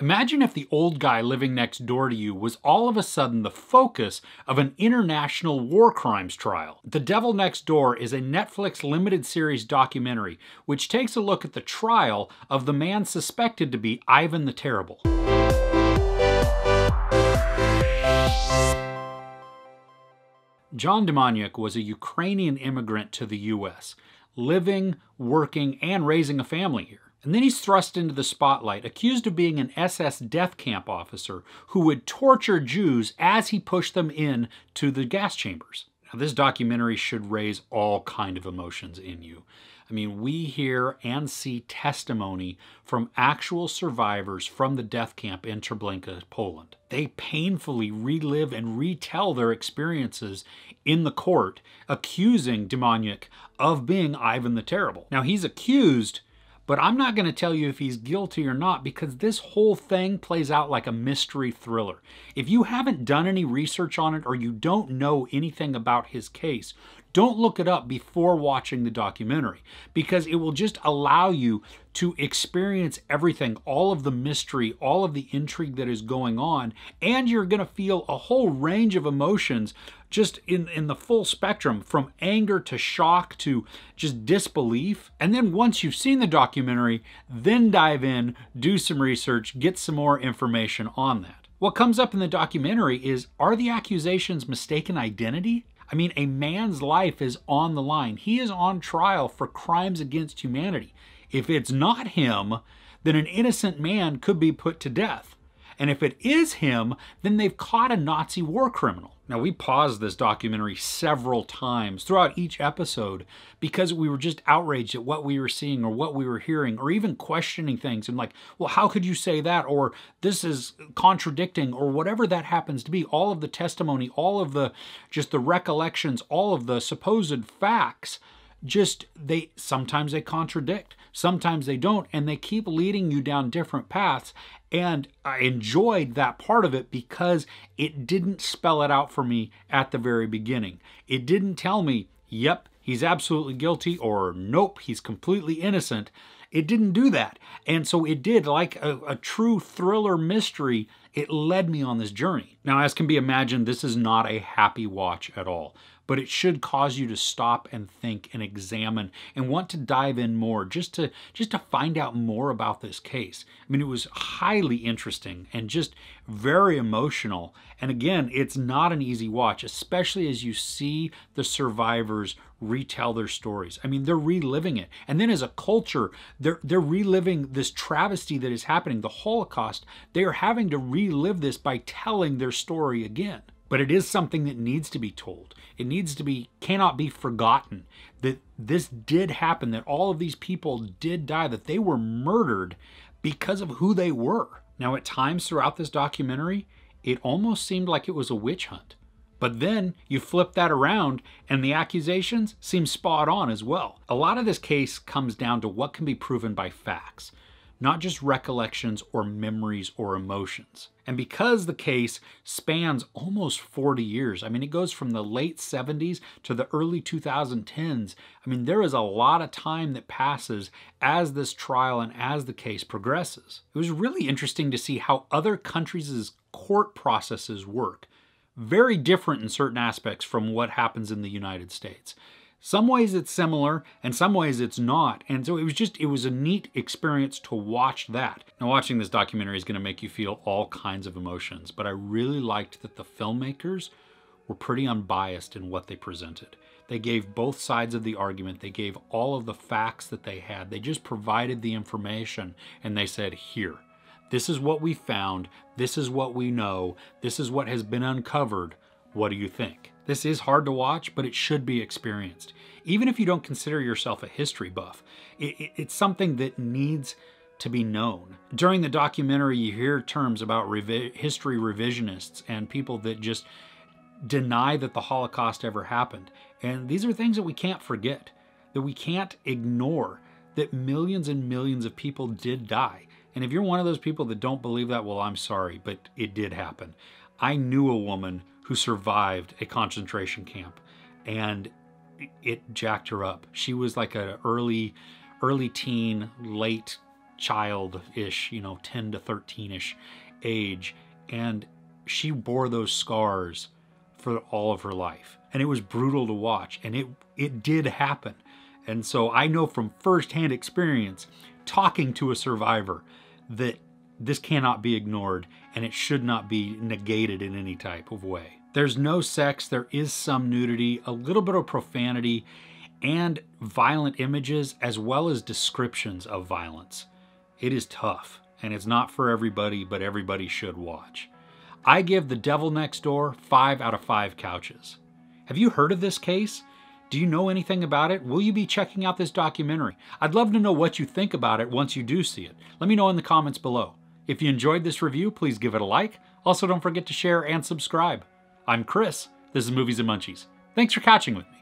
Imagine if the old guy living next door to you was all of a sudden the focus of an international war crimes trial. The Devil Next Door is a Netflix limited series documentary which takes a look at the trial of the man suspected to be Ivan the Terrible. John Demoniak was a Ukrainian immigrant to the US, living, working, and raising a family here. And then he's thrust into the spotlight, accused of being an SS death camp officer who would torture Jews as he pushed them in to the gas chambers. Now, this documentary should raise all kind of emotions in you. I mean, we hear and see testimony from actual survivors from the death camp in Treblinka, Poland. They painfully relive and retell their experiences in the court, accusing Demoniac of being Ivan the Terrible. Now, he's accused but I'm not going to tell you if he's guilty or not because this whole thing plays out like a mystery thriller. If you haven't done any research on it or you don't know anything about his case, don't look it up before watching the documentary because it will just allow you to experience everything, all of the mystery, all of the intrigue that is going on, and you're going to feel a whole range of emotions just in, in the full spectrum from anger to shock to just disbelief. And then once you've seen the documentary, then dive in, do some research, get some more information on that. What comes up in the documentary is are the accusations mistaken identity? I mean, a man's life is on the line. He is on trial for crimes against humanity. If it's not him, then an innocent man could be put to death. And if it is him, then they've caught a Nazi war criminal. Now, we paused this documentary several times throughout each episode because we were just outraged at what we were seeing or what we were hearing or even questioning things and, like, well, how could you say that? Or this is contradicting or whatever that happens to be. All of the testimony, all of the just the recollections, all of the supposed facts just they sometimes they contradict sometimes they don't and they keep leading you down different paths and i enjoyed that part of it because it didn't spell it out for me at the very beginning it didn't tell me yep he's absolutely guilty or nope he's completely innocent it didn't do that and so it did like a, a true thriller mystery it led me on this journey now, as can be imagined, this is not a happy watch at all, but it should cause you to stop and think and examine and want to dive in more just to just to find out more about this case. I mean, it was highly interesting and just very emotional. And again, it's not an easy watch, especially as you see the survivors retell their stories. I mean, they're reliving it. And then as a culture, they're they're reliving this travesty that is happening, the Holocaust. They are having to relive this by telling their story again. But it is something that needs to be told. It needs to be, cannot be forgotten that this did happen, that all of these people did die, that they were murdered because of who they were. Now, at times throughout this documentary, it almost seemed like it was a witch hunt. But then you flip that around and the accusations seem spot on as well. A lot of this case comes down to what can be proven by facts not just recollections or memories or emotions. And because the case spans almost 40 years, I mean, it goes from the late 70s to the early 2010s. I mean, there is a lot of time that passes as this trial and as the case progresses. It was really interesting to see how other countries' court processes work, very different in certain aspects from what happens in the United States. Some ways it's similar, and some ways it's not. And so it was just, it was a neat experience to watch that. Now, watching this documentary is going to make you feel all kinds of emotions, but I really liked that the filmmakers were pretty unbiased in what they presented. They gave both sides of the argument, they gave all of the facts that they had, they just provided the information, and they said, here. This is what we found. This is what we know. This is what has been uncovered. What do you think? This is hard to watch, but it should be experienced. Even if you don't consider yourself a history buff, it, it, it's something that needs to be known. During the documentary, you hear terms about revi history revisionists and people that just deny that the Holocaust ever happened. And these are things that we can't forget, that we can't ignore, that millions and millions of people did die. And if you're one of those people that don't believe that, well, I'm sorry, but it did happen. I knew a woman who survived a concentration camp and it jacked her up. She was like an early, early teen, late child-ish, you know, 10 to 13-ish age. And she bore those scars for all of her life. And it was brutal to watch. And it it did happen. And so I know from firsthand experience talking to a survivor that this cannot be ignored and it should not be negated in any type of way. There's no sex, there is some nudity, a little bit of profanity, and violent images as well as descriptions of violence. It is tough and it's not for everybody, but everybody should watch. I give The Devil Next Door 5 out of 5 couches. Have you heard of this case? Do you know anything about it? Will you be checking out this documentary? I'd love to know what you think about it once you do see it. Let me know in the comments below. If you enjoyed this review, please give it a like. Also, don't forget to share and subscribe. I'm Chris. This is Movies and Munchies. Thanks for catching with me.